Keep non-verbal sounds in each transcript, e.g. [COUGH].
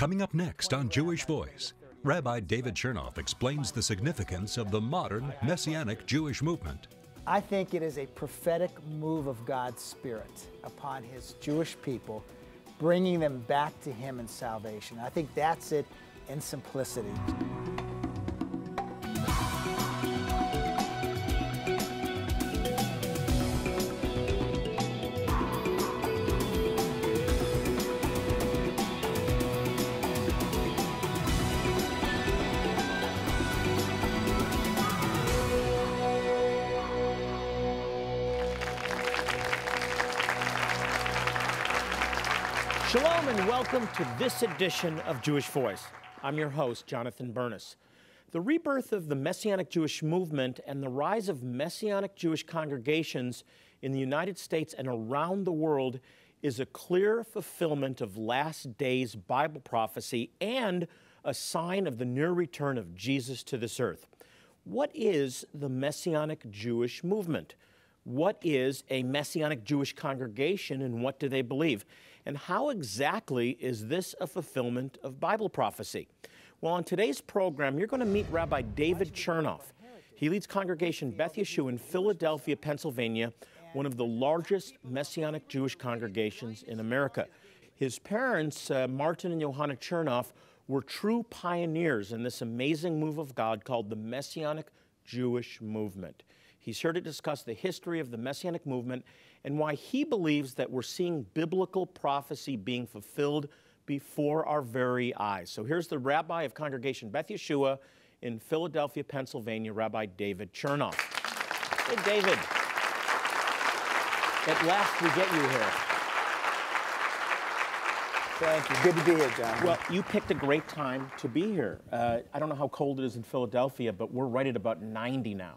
Coming up next on Jewish Voice, Rabbi David Chernoff explains the significance of the modern Messianic Jewish movement. I think it is a prophetic move of God's Spirit upon His Jewish people, bringing them back to Him in salvation. I think that's it in simplicity. Shalom and welcome to this edition of Jewish Voice. I'm your host, Jonathan Burness. The rebirth of the Messianic Jewish movement and the rise of Messianic Jewish congregations in the United States and around the world is a clear fulfillment of last days Bible prophecy and a sign of the near return of Jesus to this earth. What is the Messianic Jewish movement? What is a Messianic Jewish congregation and what do they believe? And how exactly is this a fulfillment of Bible prophecy? Well, on today's program, you're going to meet Rabbi David Chernoff. He leads Congregation Beth Yeshua in Philadelphia, Pennsylvania, one of the largest Messianic Jewish congregations in America. His parents, uh, Martin and Johanna Chernoff, were true pioneers in this amazing move of God called the Messianic Jewish Movement. He's here to discuss the history of the Messianic movement and why he believes that we're seeing biblical prophecy being fulfilled before our very eyes. So here's the rabbi of Congregation Beth Yeshua in Philadelphia, Pennsylvania, Rabbi David Chernoff. Hey, David. At last we get you here. Thank you. Good to be here, John. Well, you picked a great time to be here. Uh, I don't know how cold it is in Philadelphia, but we're right at about 90 now.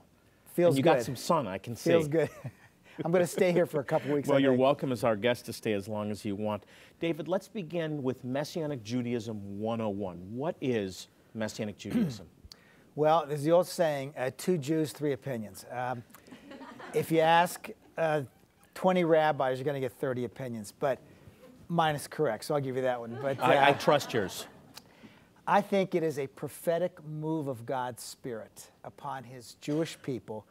Feels and you good. got some sun, I can Feels see. Feels good. I'm going to stay here for a couple weeks. Well, you're welcome as our guest to stay as long as you want. David, let's begin with Messianic Judaism 101. What is Messianic Judaism? [CLEARS THROAT] well, there's the old saying uh, two Jews, three opinions. Um, if you ask uh, 20 rabbis, you're going to get 30 opinions, but mine is correct, so I'll give you that one. But uh, I, I uh, trust yours. I think it is a prophetic move of God's Spirit upon His Jewish people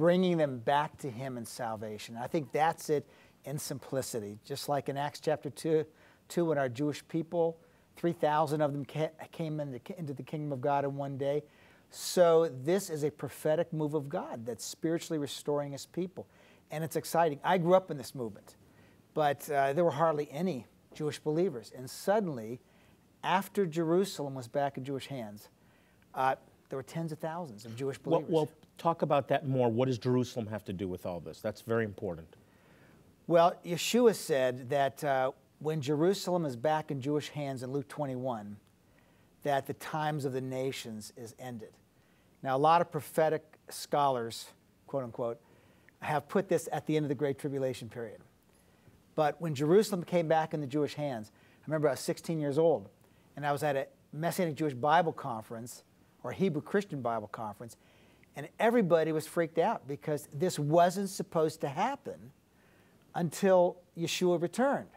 bringing them back to Him in salvation. I think that's it in simplicity. Just like in Acts chapter 2, 2 when our Jewish people, 3,000 of them came into the kingdom of God in one day. So this is a prophetic move of God that's spiritually restoring His people. And it's exciting. I grew up in this movement, but uh, there were hardly any Jewish believers. And suddenly, after Jerusalem was back in Jewish hands, uh, there were tens of thousands of Jewish believers. Well, well Talk about that more. What does Jerusalem have to do with all this? That's very important. Well, Yeshua said that uh, when Jerusalem is back in Jewish hands in Luke 21, that the times of the nations is ended. Now, a lot of prophetic scholars, quote unquote, have put this at the end of the Great Tribulation period. But when Jerusalem came back in the Jewish hands, I remember I was 16 years old, and I was at a Messianic Jewish Bible conference or Hebrew Christian Bible conference, and everybody was freaked out because this wasn't supposed to happen until Yeshua returned.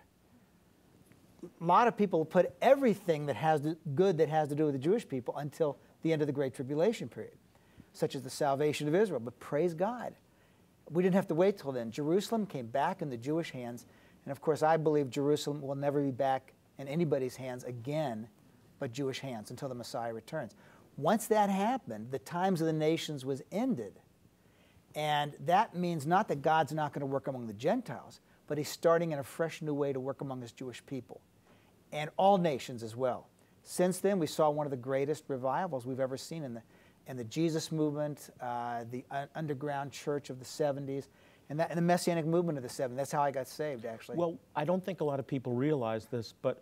A lot of people put everything that has to, good that has to do with the Jewish people until the end of the Great Tribulation period, such as the salvation of Israel. But praise God, we didn't have to wait till then. Jerusalem came back in the Jewish hands. And of course, I believe Jerusalem will never be back in anybody's hands again but Jewish hands until the Messiah returns. Once that happened, the times of the nations was ended. And that means not that God's not going to work among the Gentiles, but he's starting in a fresh new way to work among his Jewish people and all nations as well. Since then, we saw one of the greatest revivals we've ever seen in the, in the Jesus movement, uh, the uh, underground church of the 70s, and, that, and the Messianic movement of the 70s. That's how I got saved, actually. Well, I don't think a lot of people realize this, but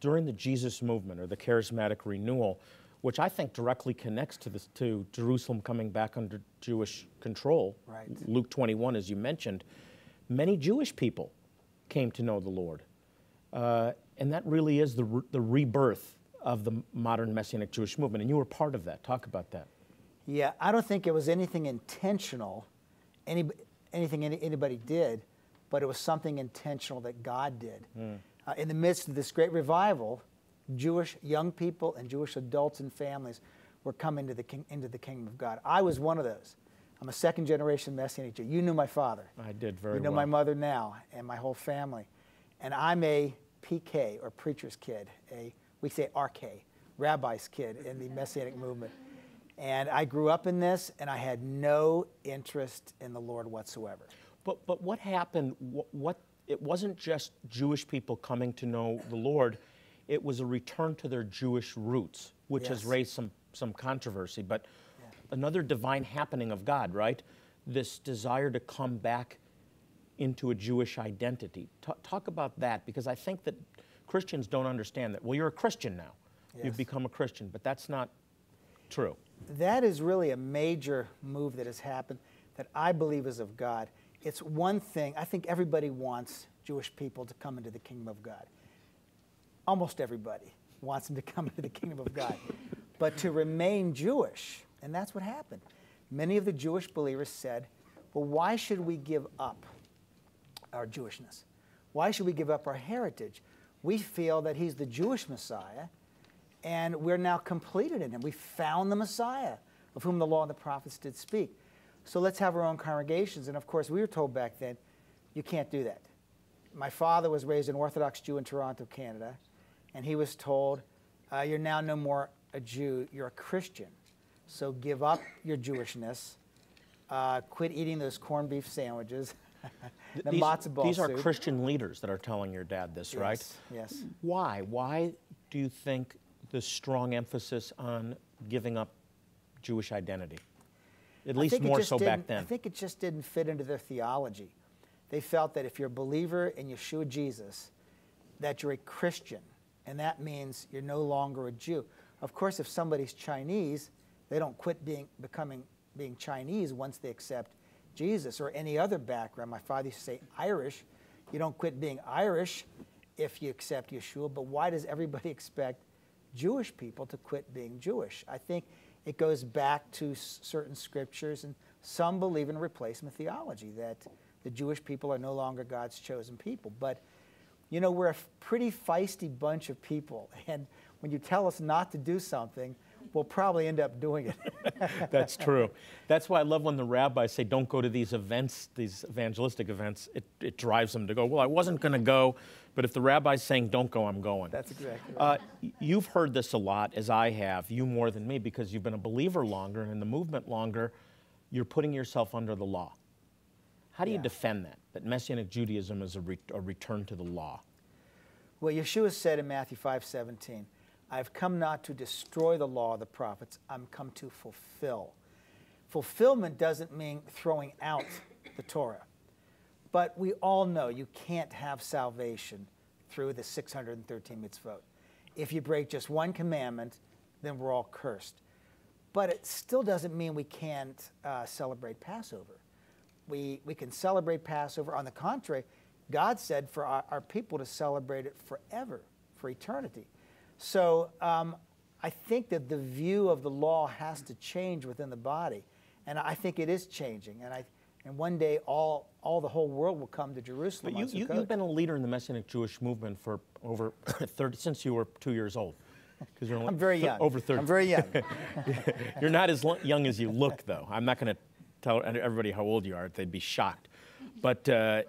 during the Jesus movement or the charismatic renewal, which I think directly connects to this to Jerusalem coming back under Jewish control. Right. Luke 21, as you mentioned, many Jewish people came to know the Lord, uh, and that really is the re- the rebirth of the modern Messianic Jewish movement. And you were part of that. Talk about that. Yeah, I don't think it was anything intentional, any, anything any, anybody did, but it was something intentional that God did. Mm. Uh, in the midst of this great revival, Jewish young people and Jewish adults and families were coming the king, into the kingdom of God. I was one of those. I'm a second generation Messianic Jew. You knew my father. I did very well. You know well. my mother now and my whole family. And I'm a PK or preacher's kid, a we say RK, rabbi's kid in the Messianic movement. And I grew up in this and I had no interest in the Lord whatsoever. But but what happened what, what it wasn't just Jewish people coming to know the Lord it was a return to their Jewish roots, which yes. has raised some, some controversy. But yeah. another divine happening of God, right? This desire to come back into a Jewish identity. T talk about that because I think that Christians don't understand that. Well, you're a Christian now. Yes. You've become a Christian, but that's not true. That is really a major move that has happened that I believe is of God. It's one thing, I think everybody wants Jewish people to come into the kingdom of God almost everybody wants them to come [LAUGHS] into the kingdom of God, but to remain Jewish. And that's what happened. Many of the Jewish believers said, well, why should we give up our Jewishness? Why should we give up our heritage? We feel that he's the Jewish Messiah, and we're now completed in him. We found the Messiah of whom the law and the prophets did speak. So let's have our own congregations. And of course, we were told back then, you can't do that. My father was raised an Orthodox Jew in Toronto, Canada and he was told, uh, You're now no more a Jew, you're a Christian. So give up your Jewishness, uh, quit eating those corned beef sandwiches. [LAUGHS] the these, matzo ball These are Christian leaders that are telling your dad this, yes, right? Yes. Why? Why do you think the strong emphasis on giving up Jewish identity? At least more so back then. I think it just didn't fit into their theology. They felt that if you're a believer in Yeshua Jesus, that you're a Christian and that means you're no longer a Jew. Of course, if somebody's Chinese, they don't quit being becoming being Chinese once they accept Jesus or any other background. My father used to say Irish. You don't quit being Irish if you accept Yeshua, but why does everybody [LAUGHS] expect Jewish people to quit being Jewish? I think it goes back to certain scriptures, and some believe in replacement theology that the Jewish people are no longer God's chosen people. But you know, we're a pretty feisty bunch of people. [LAUGHS] And when you tell us not to do something, we'll probably end up doing it. [LAUGHS] That's true. That's why I love when the rabbis say, don't go to these events, these evangelistic events. It, it drives them to go, well, I wasn't going to go, but if the rabbi's saying, don't go, I'm going. That's exactly right. Uh, you've heard this a lot, as I have, you more than me, because you've been a believer longer and in the movement longer. You're putting yourself under the law. How do yeah. you defend that, that Messianic Judaism is a, re a return to the law? Well, Yeshua said in Matthew 5 17, I've come not to destroy the law of the prophets, I'm come to fulfill. Fulfillment doesn't mean throwing out the Torah. But we all know you can't have salvation through the 613 mitzvot. If you break just one commandment, then we're all cursed. But it still doesn't mean we can't uh, celebrate Passover we, we can celebrate Passover. On the contrary, God said for our, our people to celebrate it forever, for eternity. So um, I think that the view of the law has to change within the body. And I think it is changing. And I, and one day all, all the whole world will come to Jerusalem. But you, you, have been a leader in the Messianic Jewish movement for over [LAUGHS] 30, since you were two years old. Because you're [LAUGHS] only I'm very young. Over 30. I'm very young. [LAUGHS] you're not as young as you look, though. I'm not going to tell everybody how old you are, they'd be shocked. But uh,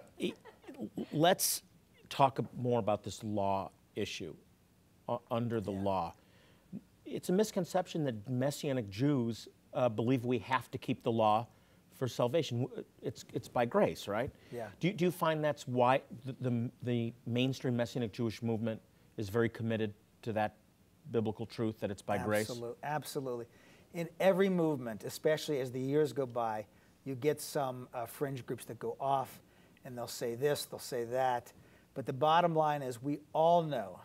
let's talk more about this law issue uh, under the yeah. law. It's a misconception that Messianic Jews uh, believe we have to keep the law for salvation. It's, it's by grace, right? Yeah. Do, do you find that's why the, the, the mainstream Messianic Jewish movement is very committed to that biblical truth that it's by Absolute, grace? Absolutely in every movement, especially as the years go by, you get some uh, fringe groups that go off and they'll say this, they'll say that. But the bottom line is we all know.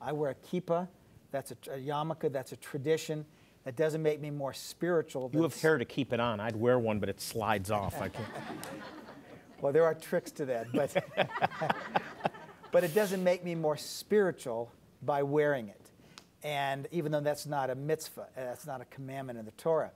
I wear a kippah, that's a, a yarmulke, that's a tradition. That doesn't make me more spiritual. you have hair to keep it on. I'd wear one, but it slides off. I can't. [LAUGHS] well, there are tricks to that, but, [LAUGHS] but it doesn't make me more spiritual by wearing it. And even though that's not a mitzvah, uh, that's not a commandment in the Torah.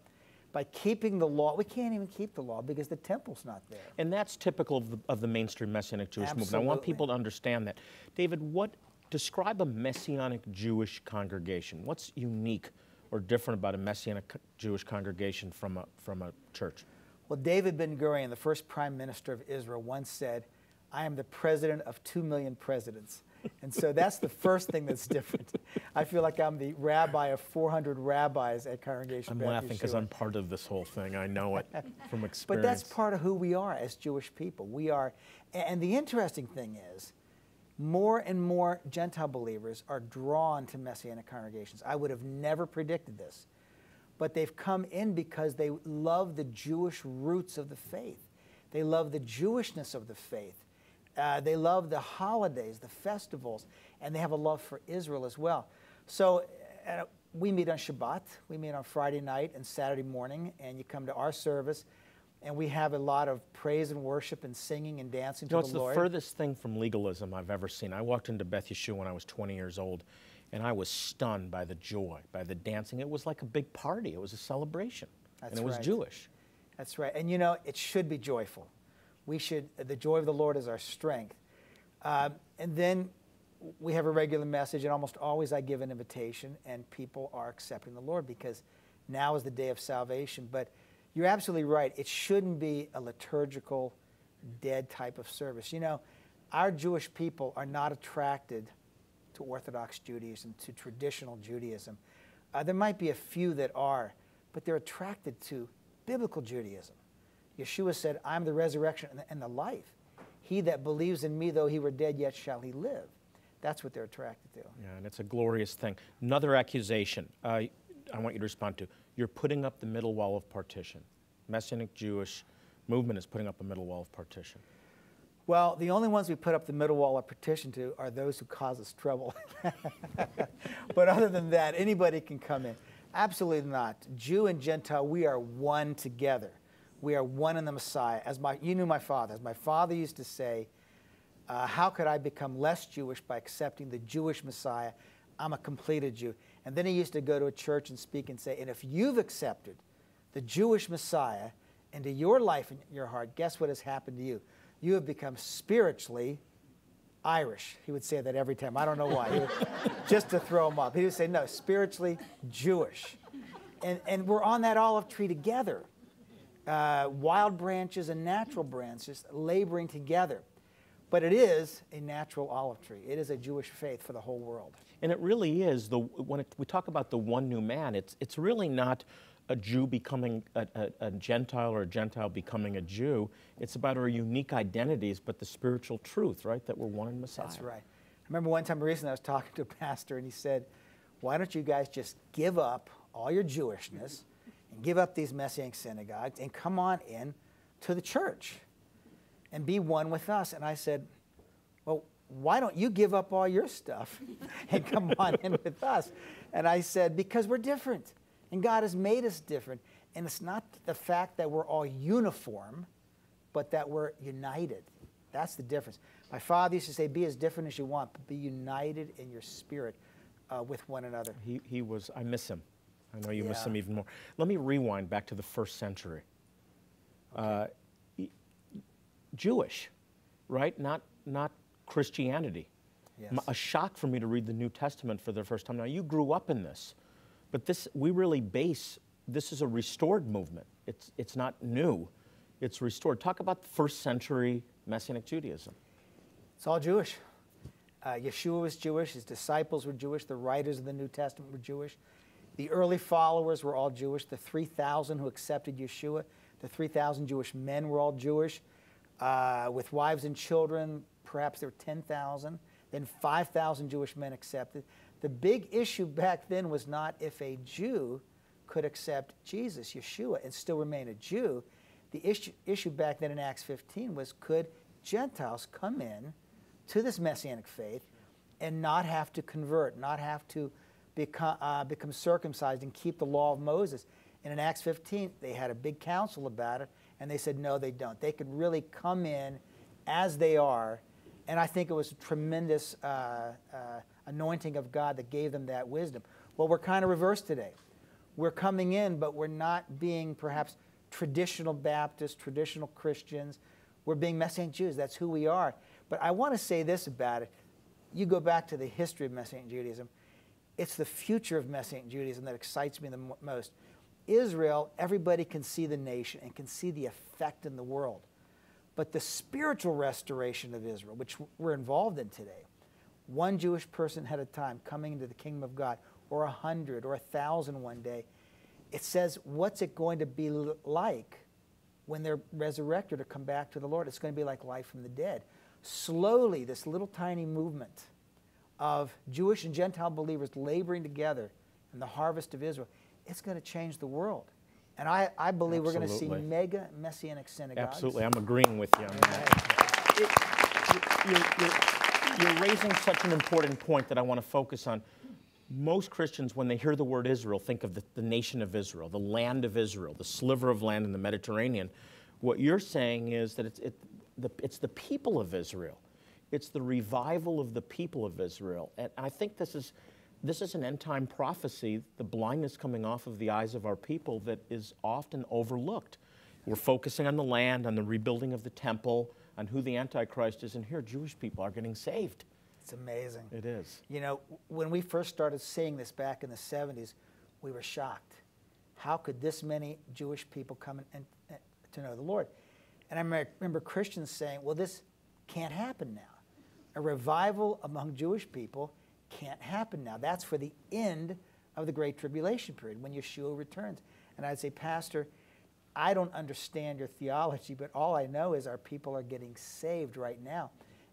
By keeping the law, we can't even keep the law because the temple's not there. And that's typical of the, of the mainstream Messianic Jewish Absolutely. movement. I want people to understand that. David, what describe a Messianic Jewish congregation? What's unique or different about a Messianic Jewish congregation from a, from a church? Well, David Ben Gurion, the first prime minister of Israel, once said, I am the president of two million presidents. And so that's the first thing that's different. I feel like I'm the rabbi of 400 rabbis at Congregation I'm laughing because I'm part of this whole thing. I know it [LAUGHS] from experience. But that's part of who we are as Jewish people. We are, and the interesting thing is, more and more Gentile believers are drawn to Messianic congregations. I would have never predicted this. But they've come in because they love the Jewish roots of the faith. They love the Jewishness of the faith. Uh, they love the holidays, the festivals, and they have a love for Israel as well. So uh, uh, we meet on Shabbat, we meet on Friday night and Saturday morning, and you come to our service, and we have a lot of praise and worship and singing and dancing you know, to the, Lord. It's the furthest thing from legalism I've ever seen. I walked into Beth Yeshua when I was 20 years old, and I was stunned by the joy, by the dancing. It was like a big party. It was a celebration, That's and it was Jewish. That's right. And you know, it should be joyful we should, the joy of the Lord is our strength. Uh, and then we have a regular message, and almost always I give an invitation, and people are accepting the Lord because now is the day of salvation. But you're absolutely right. It shouldn't be a liturgical, dead type of service. You know, our Jewish people are not attracted to Orthodox Judaism, to traditional Judaism. Uh, there might be a few that are, but they're attracted to biblical Judaism. Yeshua said, I'm the resurrection and the life. He that believes in me, though he were dead, yet shall he live. That's what they're attracted to. Yeah, and it's a glorious thing. Another accusation uh, I want you to respond to. You're putting up the middle wall of partition. Messianic Jewish movement is putting up a middle wall of partition. Well, the only ones we put up the middle wall of partition to are those who cause us trouble. [LAUGHS] but other than that, anybody can come in. Absolutely not. Jew and Gentile, we are one together. We are one in the Messiah. As my, you knew my father. As my father used to say, uh, how could I become less Jewish by accepting the Jewish Messiah? I'm a completed Jew. And then he used to go to a church and speak and say, and if you've accepted the Jewish Messiah into your life and your heart, guess what has happened to you? You have become spiritually Irish. He would say that every time. I don't know why. Would, [LAUGHS] just to throw him off. He would say, no, spiritually Jewish. And, and we're on that olive tree together. Uh, wild branches and natural branches laboring together. But it is a natural olive tree. It is a Jewish faith for the whole world. And it really is. The, when it, we talk about the one new man, it's, it's really not a Jew becoming a, a, a Gentile or a Gentile becoming a Jew. It's about our unique identities, but the spiritual truth, right, that we're one in Messiah. That's right. I remember one time recently I was talking to a [LAUGHS] pastor and he said, Why don't you guys just give up all your Jewishness? give up these Messianic synagogues and come on in to the church and be one with us. And I said, Well, why don't you give up all your stuff [LAUGHS] and come on in with us? And I said, Because we're different and God has made us different. And it's not the fact that we're all uniform, but that we're united. That's the difference. My father used to say, Be as different as you want, but be united in your spirit uh, with one another. He, he was, I miss him. I know you yeah. miss them even more. Let me rewind back to the first century. Okay. Uh, Jewish, right? Not, not Christianity. Yes. A shock for me to read the New Testament for the first time. Now, you grew up in this, but this, we really base, this is a restored movement. It's, it's not new, it's restored. Talk about first century Messianic Judaism. It's all Jewish. Uh, Yeshua was Jewish, his disciples were Jewish, the writers of the New Testament were Jewish. The early followers were all Jewish. The 3,000 who accepted Yeshua, the 3,000 Jewish men were all Jewish. Uh, with wives and children, perhaps there were 10,000. Then 5,000 Jewish men accepted. The big issue back then was not if a Jew could accept Jesus, Yeshua, and still remain a Jew. The issue, issue back then in Acts 15 was could Gentiles come in to this messianic faith and not have to convert, not have to become, uh, become circumcised and keep the law of Moses. And in Acts 15, they had a big council about it, and they said, no, they don't. They could really come in as they are. And I think it was a tremendous uh, uh, anointing of God that gave them that wisdom. Well, we're kind of reversed today. We're coming in, but we're not being perhaps traditional Baptists, traditional Christians. We're being Messianic Jews. That's who we are. But I want to say this about it. You go back to the history of Messianic Judaism. It's the future of Messianic Judaism that excites me the most. Israel, everybody can see the nation and can see the effect in the world. But the spiritual restoration of Israel, which we're involved in today, one Jewish person at a time coming into the kingdom of God, or a hundred or a thousand one day, it says, what's it going to be like when they're resurrected or come back to the Lord? It's going to be like life from the dead. Slowly, this little tiny movement of Jewish and Gentile believers laboring together in the harvest of Israel, it's going to change the world. And I, I believe Absolutely. we're going to see mega messianic synagogues. Absolutely. I'm agreeing with you on that. you're, you're, you're raising such an important point that I want to focus on. Most Christians, when they hear the word Israel, think of the, the nation of Israel, the land of Israel, the sliver of land in the Mediterranean. What you're saying is that it's, it, the, it's the people of Israel. It's the revival of the people of Israel. And I think this is, this is an end time prophecy, the blindness coming off of the eyes of our people that is often overlooked. We're focusing on the land, on the rebuilding of the temple, on who the Antichrist is, and here Jewish people are getting saved. It's amazing. It is. You know, when we first started seeing this back in the 70s, we were shocked. How could this many Jewish people come and to know the Lord? And I remember Christians saying, well, this can't happen now a revival among Jewish people can't happen now. That's for the end of the Great Tribulation period when Yeshua returns. And I'd say, Pastor, I don't understand your theology, but all I know is our people are getting saved right now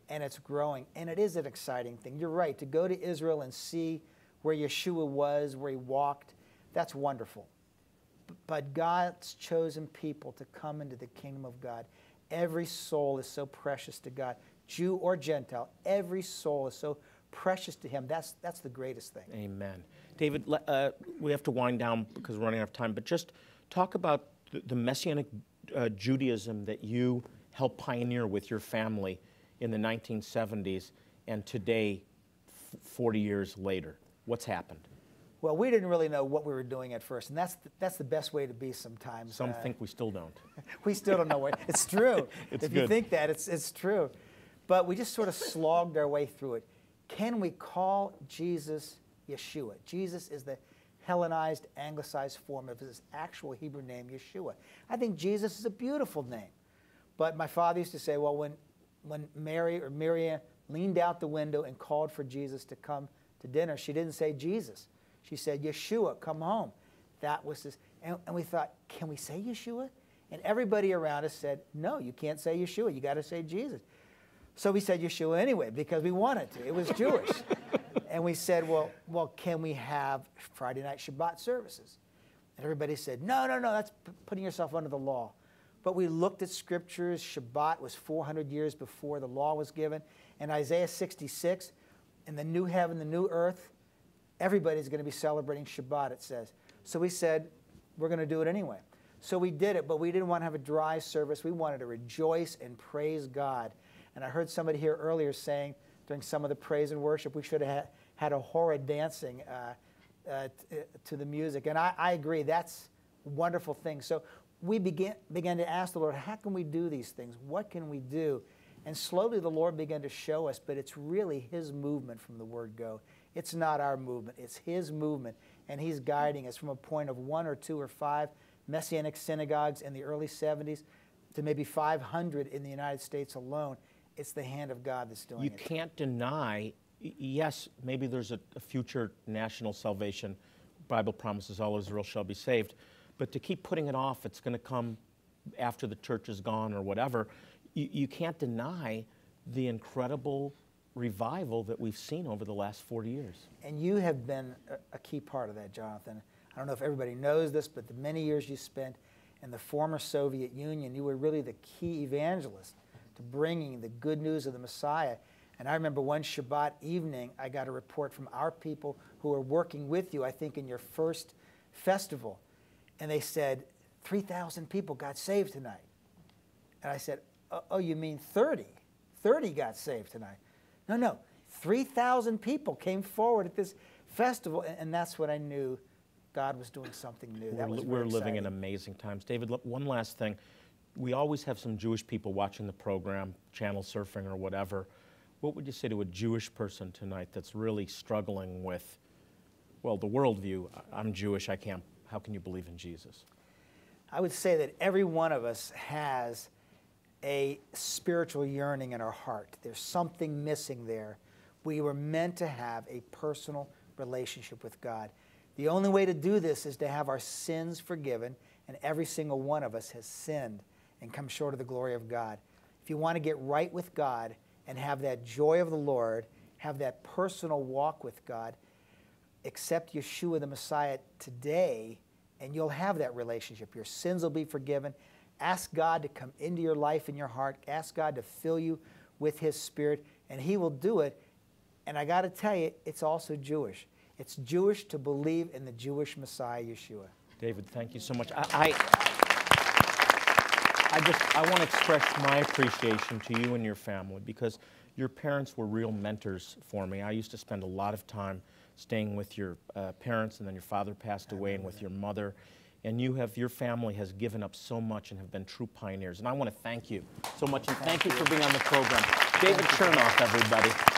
and it's growing. And it is an exciting thing. You're right. To go to Israel and see where Yeshua was, where he walked, that's wonderful. But God's chosen people to come into the kingdom of God, every soul is so precious to God. Jew or Gentile, every soul is so precious to him. That's, that's the greatest thing. Amen. David, uh, we have to wind down because we're running out of time, but just talk about the, the Messianic uh, Judaism that you helped pioneer with your family in the 1970s and today, 40 years later. What's happened? Well, we didn't really know what we were doing at first, and that's the, that's the best way to be sometimes. Some uh, think we still don't. [LAUGHS] we still don't know what it's true. [LAUGHS] it's if good. you think that, it's it's true. But we just sort of slogged our way through it. Can we call Jesus Yeshua? Jesus is the Hellenized, anglicized form of his actual Hebrew name, Yeshua. I think Jesus is a beautiful name. But my father used to say, well, when, when Mary or Miriam leaned out the window and called for Jesus to come to dinner, she didn't say Jesus. She said, Yeshua, come home. That was this. And, and we thought, can we say Yeshua? And everybody around us said, no, you can't say Yeshua. You got to say Jesus. So we said Yeshua anyway because we wanted to. It was Jewish. [LAUGHS] and we said, well, well, can we have Friday night Shabbat services? And everybody said, no, no, no, that's putting yourself under the law. But we looked at scriptures. Shabbat was 400 years before the law was given. And Isaiah 66, in the new heaven, the new earth, everybody's going to be celebrating Shabbat, it says. So we said, we're going to do it anyway. So we did it, but we didn't want to have a dry service. We wanted to rejoice and praise God and I heard somebody here earlier saying during some of the praise and worship, we should have had a horrid dancing uh, uh, uh, to the music. And I, I agree, that's wonderful thing. So we began, began to ask the Lord, how can we do these things? What can we do? And slowly the Lord began to show us, but it's really His movement from the word go. It's not our movement, it's His movement. And He's guiding us from a point of one or two or five Messianic synagogues in the early 70s to maybe 500 in the United States alone it's the hand of God that's doing you it. You can't deny, yes, maybe there's a, a, future national salvation. Bible promises all Israel shall be saved. But to keep putting it off, it's going to come after the church is gone or whatever. You, you can't deny the incredible revival that we've seen over the last 40 years. And you have been a, a key part of that, Jonathan. I don't know if everybody knows this, but the many years you spent in the former Soviet Union, you were really the key evangelist to bringing the good news of the Messiah. And I remember one Shabbat evening, I got a report from our people who are working with you, I think, in your first festival. And they said, 3,000 people got saved tonight. And I said, uh, Oh, you mean 30? 30 got saved tonight. No, no, 3,000 people came forward at this festival. And that's when I knew God was doing something new. we're, was we're living in amazing times. David, one last thing we always have some Jewish people watching the program, channel surfing or whatever. What would you say to a Jewish person tonight that's really struggling with, well, the worldview? I'm Jewish. I can't. How can you believe in Jesus? I would say that every one of us has a spiritual yearning in our heart. There's something missing there. We were meant to have a personal relationship with God. The only way to do this is to have our sins forgiven, and every single one of us has sinned and come short of the glory of God. If you want to get right with God and have that joy of the Lord, have that personal walk with God, accept Yeshua the Messiah today, and you'll have that relationship. Your sins will be forgiven. Ask God to come into your life and your heart. Ask God to fill you with His Spirit, and He will do it. And I got to tell you, it's also Jewish. It's Jewish to believe in the Jewish Messiah, Yeshua. David, thank you so much. I, I I just I want to express my appreciation to you and your family because your parents were real mentors for me. I used to spend a lot of time staying with your uh, parents, and then your father passed I away, and with that. your mother. And you have your family has given up so much and have been true pioneers. And I want to thank you so much, and thank, thank you, you for being on the program, David Chernoff, everybody.